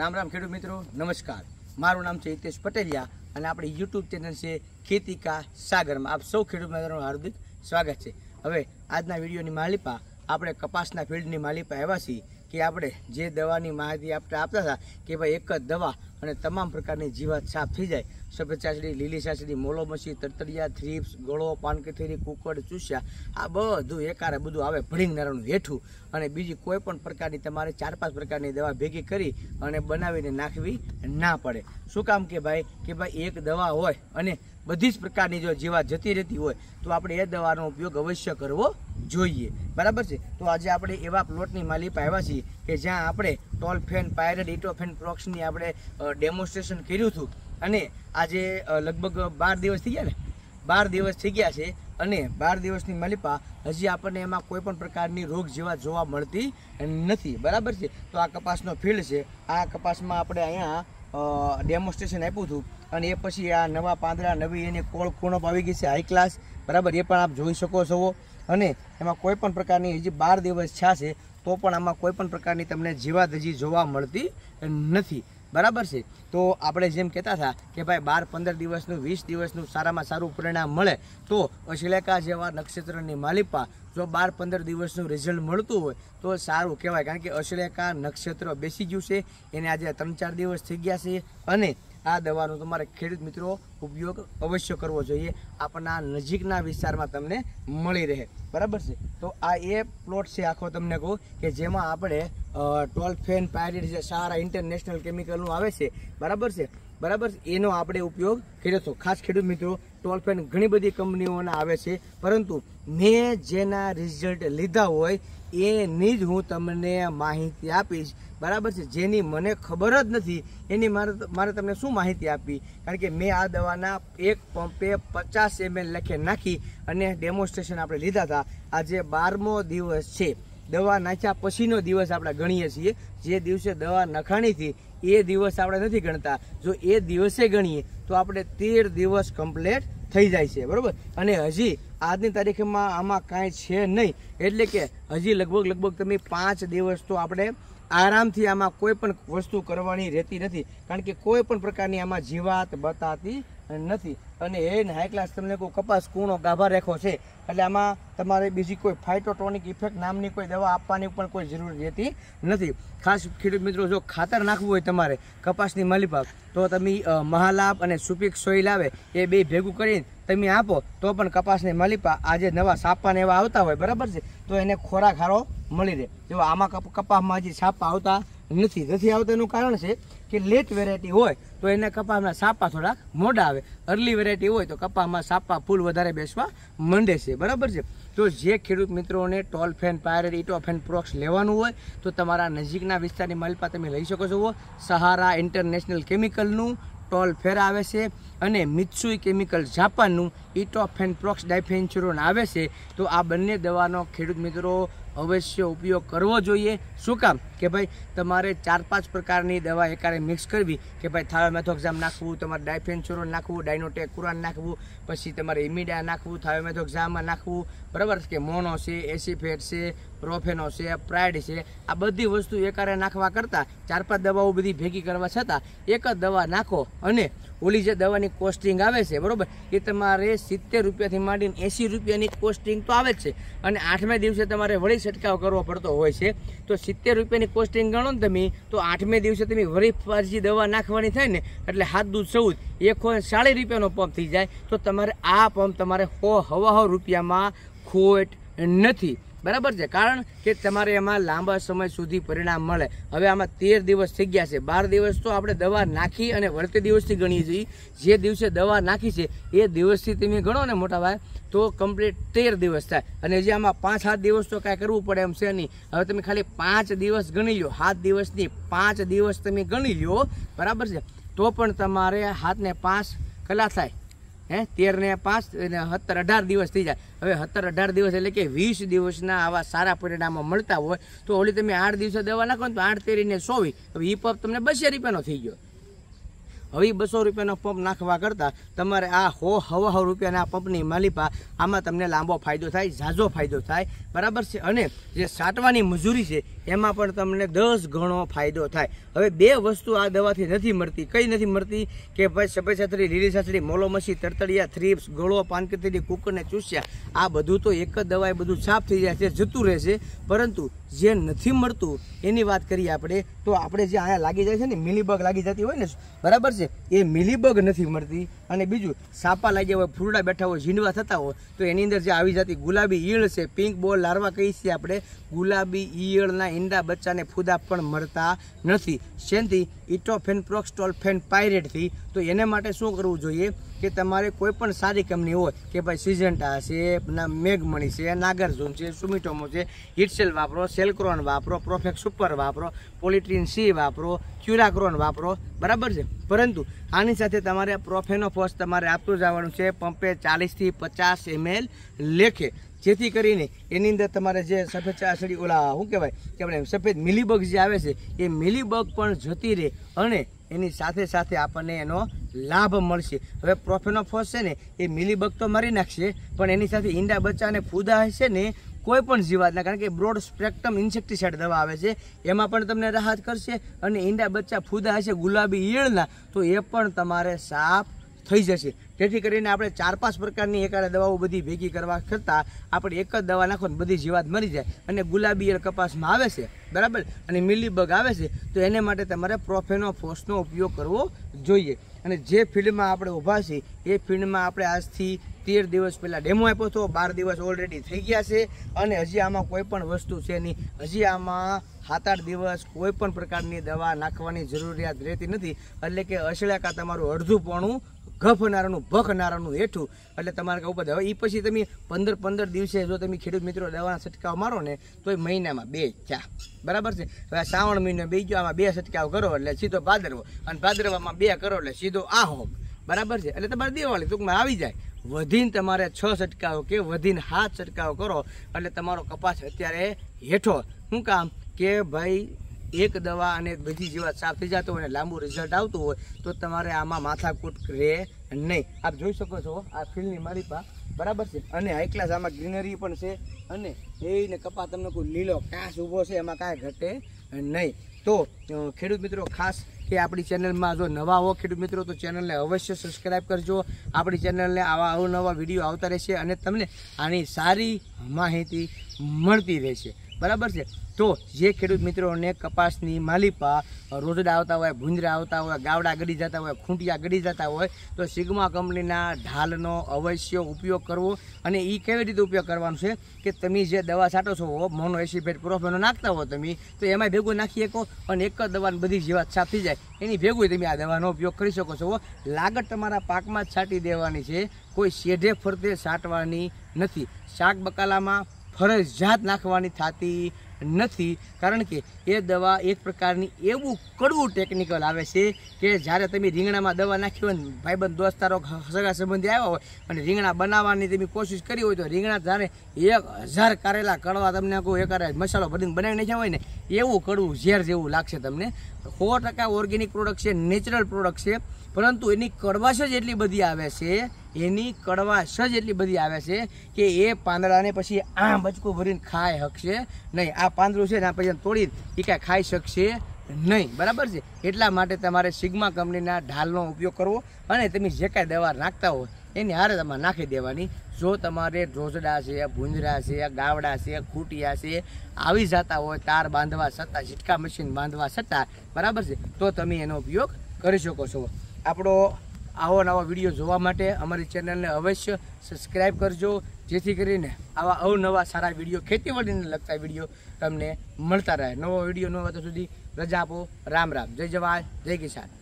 રામ રામ ખેડૂત મિત્રો નમસ્કાર મારું નામ છે હિતેશ પટેલિયા અને આપણી યુટ્યુબ ચેનલ છે ખેતીકા સાગરમાં આપ સૌ ખેડૂત મિત્રોનું હાર્દિક સ્વાગત છે હવે આજના વિડીયોની માલિપા આપણે કપાસના ફિલ્ડની માલિપા એવા છીએ કે આપણે જે દવાની માહિતી આપણે આપતા હતા કે ભાઈ એક જ દવા અને તમામ પ્રકારની જીવાત સાફ થઈ જાય સફેદ ચાસડી લીલી ચાસડી મોલોમસી તરતરિયા થ્રીપ્સ ગળો પાનકથેરી કુકડ ચૂસ્યા આ બધું એકારે બધું આવે ભણી ભળીંગનારાનું હેઠું અને બીજી કોઈ પણ પ્રકારની તમારે ચાર પાંચ પ્રકારની દવા ભેગી કરી અને બનાવીને નાખવી ના પડે શું કામ કે ભાઈ કે ભાઈ એક દવા હોય અને બધી જ પ્રકારની જો જીવાત જતી રહેતી હોય તો આપણે એ દવાનો ઉપયોગ અવશ્ય કરવો જોઈએ બરાબર છે તો આજે આપણે એવા પ્લોટની માલિપ આવ્યા છીએ કે જ્યાં આપણે ટોલ ટોલફેન પાયરેટ ફેન પ્રોક્સની આપણે ડેમોન્સ્ટ્રેશન કર્યું હતું અને આજે લગભગ બાર દિવસ થઈ ગયા ને બાર દિવસ થઈ ગયા છે અને બાર દિવસની માલિપા હજી આપણને એમાં કોઈ પણ પ્રકારની રોગ જેવા જોવા મળતી નથી બરાબર છે તો આ કપાસનો ફિલ્ડ છે આ કપાસમાં આપણે અહીંયા ડેમોન્સ્ટ્રેશન આપ્યું હતું અને એ પછી આ નવા પાંદડા નવી એની કોળ કોણપ આવી ગઈ છે હાઈ ક્લાસ બરાબર એ પણ આપ જોઈ શકો છો અને એમાં કોઈ પણ પ્રકારની હજી બાર દિવસ છા તો પણ આમાં કોઈ પણ પ્રકારની તમને જીવાદજી જોવા મળતી નથી બરાબર છે તો આપણે જેમ કહેતા હતા કે ભાઈ બાર પંદર દિવસનું વીસ દિવસનું સારામાં સારું પરિણામ મળે તો અશ્લેકા જેવા નક્ષત્રની માલિપા જો બાર પંદર દિવસનું રિઝલ્ટ મળતું હોય તો સારું કહેવાય કારણ કે અશ્લેકા નક્ષત્ર બેસી ગયું છે એને આજે ત્રણ ચાર દિવસ થઈ ગયા છે અને આ દવાનો તમારે ખેડૂત મિત્રો ઉપયોગ અવશ્ય કરવો જોઈએ આપણા નજીકના વિસ્તારમાં તમને મળી રહે બરાબર છે તો આ એ પ્લોટ છે આખો તમને કહું કે જેમાં આપણે ટોલ ફેન પાયરિટ જે સારા ઇન્ટરનેશનલ કેમિકલનું આવે છે બરાબર છે બરાબર એનો આપણે ઉપયોગ કર્યો હતો ખાસ ખેડૂત મિત્રો ટોલ્ફેન ઘણી બધી કંપનીઓના આવે છે પરંતુ મેં જેના રિઝલ્ટ લીધા હોય એની જ હું તમને માહિતી આપીશ બરાબર છે જેની મને ખબર જ નથી એની મારે મારે તમને શું માહિતી આપી કારણ કે મેં આ દવાના એક પંપે પચાસ એમએલ લખે નાખી અને ડેમોન્સ્ટ્રેશન આપણે લીધા હતા આજે બારમો દિવસ છે દવા નાખ્યા પછીનો દિવસ આપણે ગણીએ છીએ જે દિવસે દવા નખાણીથી એ દિવસ આપણે નથી ગણતા જો એ દિવસે ગણીએ તો આપણે તેર દિવસ કમ્પ્લેટ થઈ જાય છે બરાબર અને હજી આજની તારીખમાં આમાં કાંઈ છે નહીં એટલે કે હજી લગભગ લગભગ તમે પાંચ દિવસ તો આપણે આરામથી આમાં કોઈ પણ વસ્તુ કરવાની રહેતી નથી કારણ કે કોઈ પણ પ્રકારની આમાં જીવાત બતાતી નથી અને હેડ હાઈ ક્લાસ તમને કોઈ કપાસ કૂણો ગાભા રેખો છે એટલે આમાં તમારે બીજી કોઈ ફાઇટોટોનિક ઇફેક્ટ નામની કોઈ દવા આપવાની પણ કોઈ જરૂર રહેતી નથી ખાસ ખેડૂત મિત્રો જો ખાતર નાખવું હોય તમારે કપાસની માલિપાક તો તમે મહાલાભ અને સુપિક સોઈ આવે એ બે ભેગું કરીને તમે આપો તો પણ કપાસની માલિપા આજે નવા સાપાને એવા આવતા હોય બરાબર છે તો એને ખોરાક હારો મળી રહે જો આમાં કપાસમાં હજી સાપા આવતા નથી નથી આવતા એનું કારણ છે કે લેટ વેરાયટી હોય તો એના કપામાં સાપા થોડા મોડા આવે અર્લી વેરાયટી હોય તો કપામાં સાપા ફૂલ વધારે બેસવા માંડે છે બરાબર છે તો જે ખેડૂત મિત્રોને ટોલ ફેન પાયરેટ ફેન પ્રોક્સ લેવાનું હોય તો તમારા નજીકના વિસ્તારની માલપા તમે લઈ શકો છો સહારા ઇન્ટરનેશનલ કેમિકલનું ટોલ ફેર આવે છે અને મિત્સુઈ કેમિકલ જાપાનનું ઇટો ફેન પ્રોક્સ ડાયફેન્ચુરોન આવે છે તો આ બંને દવાનો ખેડૂત મિત્રો અવશ્ય ઉપયોગ કરવો જોઈએ શું કામ કે ભાઈ તમારે ચાર પાંચ પ્રકારની દવા એકારે મિક્સ કરવી કે ભાઈ થાયો થાયોમેથોક્ઝામ નાખવું તમારે ડાયફેન્ચોરોન નાખવું ડાયનોટેક નાખવું પછી તમારે ઇમિડા નાખવું થાયોમેથોક્ઝામ નાખવું બરાબર કે મોનો છે એસીફેટ છે પ્રોફેનો છે પ્રાઇડ છે આ બધી વસ્તુ એકારે નાખવા કરતાં ચાર પાંચ દવાઓ બધી ભેગી કરવા છતાં એક જ દવા નાખો અને ઓલી જે દવાની કોસ્ટિંગ આવે છે બરાબર એ તમારે સિત્તેર રૂપિયાથી માંડીને એંસી રૂપિયાની કોસ્ટિંગ તો આવે જ છે અને આઠમે દિવસે તમારે વળી છંટકાવ કરવો પડતો હોય છે તો સિત્તેર રૂપિયાની પોસ્ટિંગ ગણો ને તમે તો આઠમે દિવસે તમે વરી ફરજી દવા નાખવાની થાય ને એટલે હાથ દૂધ સૌદ એક સાડી રૂપિયાનો પંપ થઈ જાય તો તમારે આ પંપ તમારે સો હવા રૂપિયામાં ખોટ નથી બરાબર છે કારણ કે તમારે એમાં લાંબા સમય સુધી પરિણામ મળે હવે આમાં તેર દિવસ થઈ ગયા છે બાર દિવસ તો આપણે દવા નાખી અને વળતે દિવસથી ગણીએ છીએ જે દિવસે દવા નાખી છે એ દિવસથી તમે ગણો ને મોટા ભાઈ તો કમ્પ્લીટ તેર દિવસ થાય અને જે આમાં પાંચ સાત દિવસ તો કાંઈ કરવું પડે એમ છે નહીં હવે તમે ખાલી પાંચ દિવસ ગણી લો સાત દિવસની પાંચ દિવસ તમે ગણી લો બરાબર છે તો પણ તમારે હાથને પાંચ કલા થાય હે તેર ને પાંચ સત્તર અઢાર દિવસ થઈ જાય હવે સત્તર અઢાર દિવસ એટલે કે વીસ દિવસના આવા સારા પરિણામો મળતા હોય તો ઓલી તમે આઠ દિવસે દવા નાખો ને તો આઠ તેરીને સોવી હવે એ પગ તમને બસો રૂપિયાનો થઈ ગયો હવે બસો રૂપિયાનો પંપ નાખવા કરતાં તમારે આ હો હવા હો રૂપિયાના પંપની માલિપા આમાં તમને લાંબો ફાયદો થાય ઝાઝો ફાયદો થાય બરાબર છે અને જે સાટવાની મજૂરી છે એમાં પણ તમને દસ ગણો ફાયદો થાય હવે બે વસ્તુ આ દવાથી નથી મળતી કઈ નથી મળતી કે ભાઈ સફેદ છાતરી લીલી છાતરી મોલોમસી તરતડિયા થ્રીપ્સ ગળો પાનકતરી કુકર અને ચૂસ્યા આ બધું તો એક જ દવાએ બધું સાફ થઈ જાય છે જતું રહેશે પરંતુ જે નથી મળતું એની વાત કરીએ આપણે તો આપણે જે અહીંયા લાગી જાય છે ને મિલીબગ લાગી જતી હોય ને બરાબર છે છે એ મિલીબગ નથી મળતી અને બીજું સાપા લાગ્યા હોય ફૂરડા બેઠા હોય ઝીંડવા થતા હોય તો એની અંદર જે આવી જતી ગુલાબી ઈયળ છે પિંક બોલ લાર્વા કહીએ છીએ આપણે ગુલાબી ઈયળના ઈંડા બચ્ચાને ફૂદા પણ મળતા નથી શેનથી ઇટોફેન ફેન પાયરેટથી તો એને માટે શું કરવું જોઈએ કે તમારે કોઈ પણ સારી કંપની હોય કે ભાઈ સિજન્ટા છે મેઘમણી છે નાગાર્જુન છે સુમિટોમો છે હિટસેલ વાપરો સેલક્રોન વાપરો પ્રોફેક્ટ સુપર વાપરો પોલિટ્રીન સી વાપરો ક્યુરાક્રોન વાપરો બરાબર છે પરંતુ આની સાથે તમારે પ્રોફેનોફોસ તમારે આપતું જવાનું છે પંપે ચાલીસથી પચાસ એમએલ લેખે જેથી કરીને એની અંદર તમારે જે સફેદ ચાસડી ઓલા શું કહેવાય કે આપણે સફેદ મિલીબગ જે આવે છે એ મિલીબગ પણ જતી રહે અને એની સાથે સાથે આપણને એનો લાભ મળશે હવે પ્રોફિટનો ફોસ છે ને એ મિલીબગ તો મારી નાખશે પણ એની સાથે ઈંડા બચ્ચા અને ફૂદા હશે ને કોઈ પણ જીવાતના કારણ કે બ્રોડ સ્પ્રેક્ટમ ઇન્સેક્ટિસાઇડ દવા આવે છે એમાં પણ તમને રાહત કરશે અને ઈંડા બચ્ચા ફૂદા હશે ગુલાબી ઈયળના તો એ પણ તમારે સાફ થઈ જશે જેથી કરીને આપણે ચાર પાંચ પ્રકારની એકાળે દવાઓ બધી ભેગી કરવા કરતાં આપણે એક જ દવા નાખો ને બધી જીવાત મરી જાય અને ગુલાબી કપાસમાં આવે છે બરાબર અને મિલીબગ આવે છે તો એને માટે તમારે પ્રોફેનોફોસનો ઉપયોગ કરવો જોઈએ અને જે ફિલ્ડમાં આપણે ઊભા છીએ એ ફિલ્ડમાં આપણે આજથી તેર દિવસ પહેલાં ડેમો આપ્યો હતો બાર દિવસ ઓલરેડી થઈ ગયા છે અને હજી આમાં કોઈ પણ વસ્તુ છે નહીં હજી આમાં સાત આઠ દિવસ કોઈ પણ પ્રકારની દવા નાખવાની જરૂરિયાત રહેતી નથી એટલે કે અસળ્યાકા તમારું અડધુંપણું પોણું ગફનારાનું ભખનારાનું હેઠું એટલે તમારે ઉપર હવે એ પછી તમે પંદર પંદર દિવસે જો તમે ખેડૂત મિત્રો દવાના છંટકાવ મારો ને તો એ મહિનામાં બે ચા બરાબર છે હવે શ્રાવણ મહિનો બે ગયો આમાં બે છંટકાવ કરો એટલે સીધો ભાદરવો અને ભાદરવામાં બે કરો એટલે સીધો આ હોમ બરાબર છે એટલે તમારે દિવાળી ટૂંકમાં આવી જાય વધીને તમારે છ છંટકાવ કે વધીને હાથ છંટકાવ કરો એટલે તમારો કપાસ અત્યારે હેઠો શું કામ કે ભાઈ એક દવા અને બીજી જેવા સાફ થઈ જતો હોય અને લાંબુ રિઝલ્ટ આવતું હોય તો તમારે આમાં માથાકૂટ રહે નહીં આપ જોઈ શકો છો આ ફિલ્ડની મારી પા બરાબર છે અને હાઈ ક્લાસ આમાં ગ્રીનરી પણ છે અને એને કપા તમને કોઈ લીલો કાંસ ઊભો છે એમાં કાંઈ ઘટે નહીં તો ખેડૂત મિત્રો ખાસ કે આપણી ચેનલમાં જો નવા હો ખેડૂત મિત્રો તો ચેનલને અવશ્ય સબસ્ક્રાઈબ કરજો આપણી ચેનલને આવા અવનવા વિડીયો આવતા રહેશે અને તમને આની સારી માહિતી મળતી રહેશે બરાબર છે તો જે ખેડૂત મિત્રોને કપાસની માલિપા રોજડા આવતા હોય ભૂંજરા આવતા હોય ગાવડા ગળી જતા હોય ખૂંટિયા ગળી જતા હોય તો સિગ્મા કંપનીના ઢાલનો અવશ્ય ઉપયોગ કરવો અને એ કેવી રીતે ઉપયોગ કરવાનો છે કે તમે જે દવા છાંટો છો મોનો એસિફેટ પ્રોફેનો નાખતા હો તમે તો એમાં ભેગું નાખી શકો અને એક જ દવાની બધી જીવાત સાફ થઈ જાય એની ભેગું તમે આ દવાનો ઉપયોગ કરી શકો છો લાગત તમારા પાકમાં જ છાંટી દેવાની છે કોઈ શેઢે ફરતે છાંટવાની નથી શાક બકાલામાં ફરજિયાત નાખવાની થતી નથી કારણ કે એ દવા એક પ્રકારની એવું કડવું ટેકનિકલ આવે છે કે જ્યારે તમે રીંગણામાં દવા નાખી હોય ને ભાઈબંધ દોસ્તારો સગા સંબંધી આવ્યા હોય અને રીંગણા બનાવવાની તમે કોશિશ કરી હોય તો રીંગણા જ્યારે એક હજાર કારેલા કડવા તમને કોઈ એક મસાલો ભરીને બનાવી નાખ્યા હોય ને એવું કડવું ઝેર જેવું લાગશે તમને સો ટકા ઓર્ગેનિક પ્રોડક્ટ છે નેચરલ પ્રોડક્ટ છે પરંતુ એની કડવાશ જ એટલી બધી આવે છે એની કડવાશ જ એટલી બધી આવે છે કે એ પાંદડાને પછી આ બચકું ભરીને ખાઈ શકશે નહીં આ પાંદડું છે ને આ પછી તોડી એ કાંઈ ખાઈ શકશે નહીં બરાબર છે એટલા માટે તમારે સિગ્મા કંપનીના ઢાલનો ઉપયોગ કરવો અને તમે જે કાંઈ દવા નાખતા હોય એની હારે તમારે નાખી દેવાની જો તમારે ઢોસડા છે ભૂંજરા છે ગાવડા છે ખૂટિયા છે આવી જતા હોય તાર બાંધવા છતાં ઝીટકા મશીન બાંધવા છતાં બરાબર છે તો તમે એનો ઉપયોગ કરી શકો છો આપણો આવો નવા વિડીયો જોવા માટે અમારી ચેનલને અવશ્ય સબસ્ક્રાઈબ કરજો જેથી કરીને આવા અવનવા સારા વિડીયો ખેતીવાડીને લગતા વિડીયો તમને મળતા રહે નવો વિડીયો ન તો સુધી રજા આપો રામ રામ જય જવાન જય કિસાન